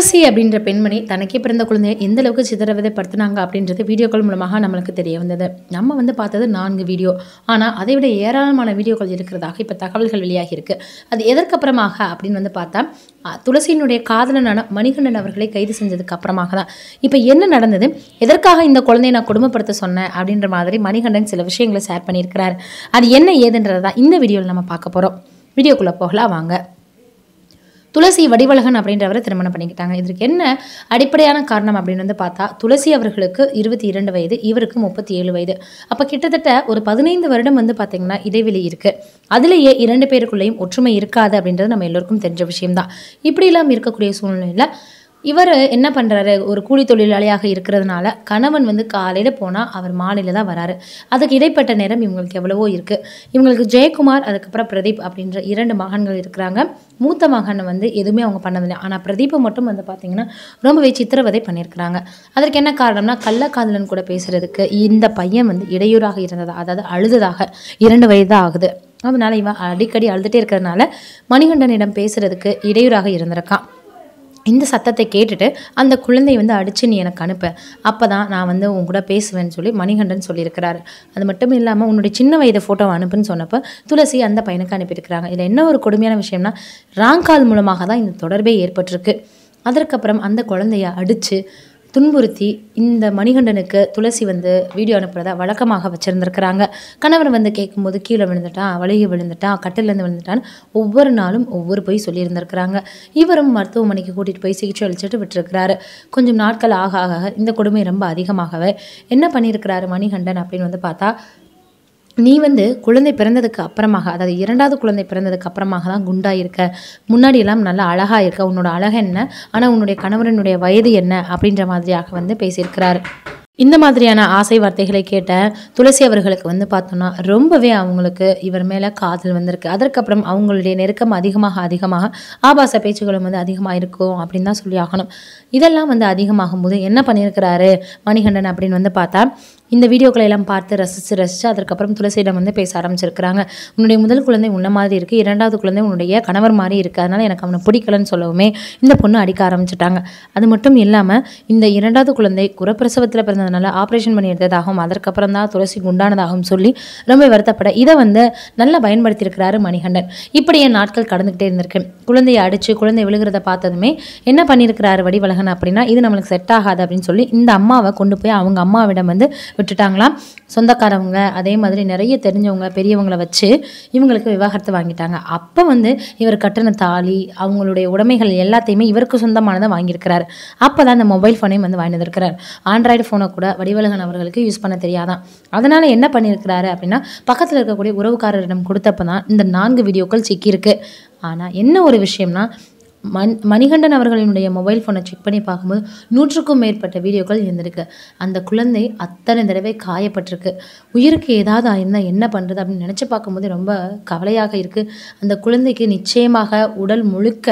துளசி அப்படின்ற பெண்மணி தனக்கே பிறந்த குழந்தைய எந்த அளவுக்கு படுத்தினாங்க அப்படின்றது வீடியோக்கள் மூலமாக நம்மளுக்கு தெரிய வந்தது நம்ம வந்து பார்த்தது நான்கு வீடியோ ஆனால் அதை விட ஏராளமான வீடியோக்கள் இருக்கிறதாக இப்போ தகவல்கள் வெளியாகி இருக்கு அது எதற்கப்புறமாக அப்படின்னு வந்து பார்த்தா துளசியினுடைய காதலனான மணிகண்டன் அவர்களை கைது செஞ்சதுக்கு அப்புறமாக தான் இப்போ என்ன நடந்தது எதற்காக இந்த குழந்தையை நான் குடும்பப்படுத்த சொன்னேன் அப்படின்ற மாதிரி மணிகண்டன் சில விஷயங்களை ஷேர் பண்ணியிருக்கிறார் அது என்ன ஏதுன்றதான் இந்த வீடியோவில் நம்ம பார்க்க போகிறோம் வீடியோக்குள்ளே போகலாம் வாங்க துளசி வடிவழகன் அப்படின்றவரை திருமணம் பண்ணிக்கிட்டாங்க இதற்கு என்ன அடிப்படையான காரணம் அப்படின்னு வந்து பார்த்தா துளசி அவர்களுக்கு இருபத்தி இரண்டு வயது இவருக்கு முப்பத்தி ஏழு வயது அப்போ கிட்டத்தட்ட ஒரு பதினைந்து வருடம் வந்து பார்த்திங்கன்னா இடைவெளி இருக்குது அதுலேயே இரண்டு பேருக்குள்ளேயும் ஒற்றுமை இருக்காது அப்படின்றது நம்ம எல்லோருக்கும் தெரிஞ்ச விஷயம்தான் இப்படியெல்லாம் இருக்கக்கூடிய சூழ்நிலையில் இவர் என்ன பண்ணுறாரு ஒரு கூலி தொழிலாளியாக இருக்கிறதுனால கணவன் வந்து காலையில் போனால் அவர் மாலையில் தான் வராரு அதுக்கு இடைப்பட்ட நேரம் இவங்களுக்கு எவ்வளவோ இருக்குது இவங்களுக்கு ஜெயக்குமார் அதுக்கப்புறம் பிரதீப் அப்படின்ற இரண்டு மகன்கள் இருக்கிறாங்க மூத்த மகன் வந்து எதுவுமே அவங்க பண்ணதில்லை ஆனால் பிரதீப்பை மட்டும் வந்து பார்த்திங்கன்னா ரொம்பவே சித்திரவதை பண்ணியிருக்கிறாங்க அதற்கு என்ன காரணம்னா கள்ளக்காதலன் கூட பேசுகிறதுக்கு இந்த பையன் வந்து இடையூறாக இருந்ததா அதாவது அழுததாக இரண்டு வயது ஆகுது அதனால் இவன் அடிக்கடி அழுதுகிட்டே இருக்கிறதுனால மணிகண்டனிடம் பேசுகிறதுக்கு இடையூறாக இருந்திருக்கான் இந்த சத்தத்தை கேட்டுட்டு அந்த குழந்தை வந்து அடித்து நீ எனக்கு அனுப்ப அப்போ தான் நான் வந்து உன் கூட பேசுவேன்னு சொல்லி மணிகண்டன் சொல்லியிருக்கிறாரு அது மட்டும் இல்லாமல் உன்னுடைய சின்ன வயது ஃபோட்டோவை அனுப்புன்னு சொன்னப்போ துளசி அந்த பையனுக்கு அனுப்பியிருக்கிறாங்க இதில் என்ன ஒரு கொடுமையான விஷயம்னா ராங்கால் மூலமாக தான் இந்த தொடர்பே ஏற்பட்டிருக்கு அதற்கப்புறம் அந்த குழந்தைய அடித்து துன்புறுத்தி இந்த மணிகண்டனுக்கு துளசி வந்து வீடியோ அனுப்புகிறதா வழக்கமாக வச்சுருந்துருக்குறாங்க கணவன் வந்து கேட்கும்போது கீழே விழுந்துட்டான் வலிய விழுந்துட்டான் கட்டிலேருந்து விழுந்துட்டான்னு ஒவ்வொரு நாளும் ஒவ்வொரு போய் சொல்லியிருந்திருக்கிறாங்க இவரும் மருத்துவமனைக்கு கூட்டிகிட்டு போய் சிகிச்சை அளிச்சுட்டு விட்டுருக்கிறாரு கொஞ்சம் நாட்கள் ஆக ஆக இந்த கொடுமை ரொம்ப அதிகமாகவே என்ன பண்ணியிருக்கிறாரு மணிகண்டன் அப்படின்னு வந்து பார்த்தா நீ வந்து குழந்தை பிறந்ததுக்கு அப்புறமாக அதாவது இரண்டாவது குழந்தை பிறந்ததுக்கு அப்புறமாக தான் குண்டாக இருக்க முன்னாடி எல்லாம் நல்லா அழகாக இருக்க உன்னோட அழக என்ன ஆனால் உன்னுடைய கணவரனுடைய வயது என்ன அப்படின்ற மாதிரியாக வந்து பேசியிருக்கிறார் இந்த மாதிரியான ஆசை வார்த்தைகளை கேட்ட துளசி அவர்களுக்கு வந்து பார்த்தோன்னா ரொம்பவே அவங்களுக்கு இவர் மேலே காதல் வந்திருக்கு அதற்கப்புறம் அவங்களுடைய நெருக்கம் அதிகமாக அதிகமாக ஆபாச பேச்சுகளும் வந்து அதிகமாக இருக்கும் அப்படின்னு தான் சொல்லி ஆகணும் இதெல்லாம் வந்து அதிகமாகும் போது என்ன பண்ணியிருக்கிறாரு மணிகண்டன் அப்படின்னு வந்து பார்த்தா இந்த வீடியோக்களை எல்லாம் பார்த்து ரசித்து ரசித்து அதுக்கப்புறம் துளசியிடம் வந்து பேச ஆரம்பிச்சிருக்கிறாங்க உன்னுடைய முதல் குழந்தை உன்ன மாதிரி இருக்குது இரண்டாவது குழந்தை உன்னுடைய கணவர் மாதிரி இருக்குது அதனால் எனக்கு அவனை பிடிக்கலன்னு சொல்லவுமே இந்த பொண்ணு அடிக்க ஆரம்பிச்சிட்டாங்க அது மட்டும் இல்லாமல் இந்த இரண்டாவது குழந்தை குரப்பிரசவத்தில் பிறந்ததுனால ஆப்ரேஷன் பண்ணி எடுத்ததாகவும் அதற்கப்புறம் தான் துளசி குண்டானதாகவும் சொல்லி ரொம்ப வருத்தப்பட இதை வந்து நல்லா பயன்படுத்தியிருக்கிறாரு மணிகண்டன் இப்படியே நாட்கள் கடந்துக்கிட்டே இருந்திருக்கு குழந்தையை அடித்து குழந்தை விழுகிறத பார்த்ததுமே என்ன பண்ணியிருக்கிறாரு வடிவழகன் அப்படின்னா இது நம்மளுக்கு செட் ஆகாது அப்படின்னு சொல்லி இந்த அம்மாவை கொண்டு போய் அவங்க அம்மாவிடம் வந்து விட்டுட்டாங்களாம் சொந்தக்காரவங்க அதே மாதிரி நிறைய தெரிஞ்சவங்க பெரியவங்களை வச்சு இவங்களுக்கு விவாகரத்தை வாங்கிட்டாங்க அப்போ வந்து இவர் கட்டின தாலி அவங்களுடைய உடைமைகள் எல்லாத்தையுமே இவருக்கு சொந்தமானதை வாங்கியிருக்கிறார் அப்போ தான் அந்த மொபைல் ஃபோனையும் வந்து வாங்கி ஆண்ட்ராய்டு ஃபோனை கூட வடிவழகன் அவர்களுக்கு யூஸ் பண்ண தெரியாதான் அதனால் என்ன பண்ணியிருக்கிறாரு அப்படின்னா பக்கத்தில் இருக்கக்கூடிய உறவுக்காரரிடம் கொடுத்தப்ப தான் இந்த நான்கு வீடியோக்கள் சிக்கியிருக்கு ஆனால் என்ன ஒரு விஷயம்னா மண் மணிகண்டன் அவர்களினுடைய மொபைல் ஃபோனை செக் பண்ணி பார்க்கும்போது நூற்றுக்கும் மேற்பட்ட வீடியோக்கள் இருந்திருக்கு அந்த குழந்தை அத்தனை தடவை காயப்பட்டிருக்கு உயிருக்கு ஏதாவது ஆயிருந்தால் என்ன பண்ணுறது அப்படின்னு நினச்சி பார்க்கும்போது ரொம்ப கவலையாக இருக்குது அந்த குழந்தைக்கு நிச்சயமாக உடல் முழுக்க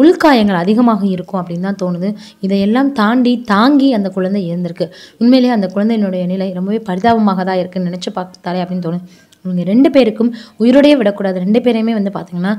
உள்காயங்கள் அதிகமாக இருக்கும் அப்படின்னு தான் தோணுது இதையெல்லாம் தாண்டி தாங்கி அந்த குழந்தை இருந்திருக்கு உண்மையிலேயே அந்த குழந்தையினுடைய நிலை ரொம்பவே பரிதாபமாக தான் இருக்குன்னு நினச்சி பார்த்தாலே அப்படின்னு தோணுது இவங்க ரெண்டு பேருக்கும் உயிரோடையே விடக்கூடாது ரெண்டு பேரையுமே வந்து பார்த்திங்கன்னா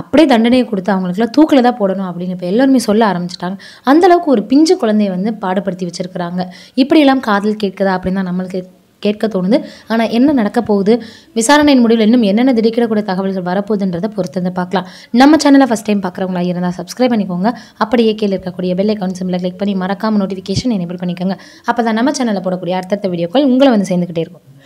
அப்படியே தண்டனையை கொடுத்து அவங்களுக்குலாம் தூக்கில் தான் போடணும் அப்படின்னு இப்போ எல்லோருமே சொல்ல ஆரம்பிச்சிட்டாங்க அந்தளவுக்கு ஒரு பிஞ்சு குழந்தைய வந்து பாடுபடுத்தி வச்சுருக்குறாங்க இப்படியெல்லாம் காதல் கேட்குதா அப்படின்னு தான் நம்மளுக்கு கேட்க தோணுது ஆனால் என்ன நடக்க போகுது விசாரணையின் முடிவில் இன்னும் என்னென்ன திடீக்கிடக்கூடிய தகவல்கள் வரப்போகுதுன்றதை பொறுத்து வந்து பார்க்கலாம் நம்ம சேனலை ஃபஸ்ட் டைம் பார்க்குறவங்களா இருந்தால் சப்ஸ்கிரைப் பண்ணிக்கோங்க அப்படியே கீழே இருக்கக்கூடிய பெல் அக்கௌண்ட் சிம்பில் கிளிக் பண்ணி மறக்காமல் நோட்டிஃபிகேஷன் எனேபிள் பண்ணிக்கோங்க அப்போ தான் நம்ம சேனலில் போடக்கூடிய அடுத்தடுத்த வீடியோக்கள் உங்களை வந்து சேர்ந்துக்கிட்டே இருக்கும்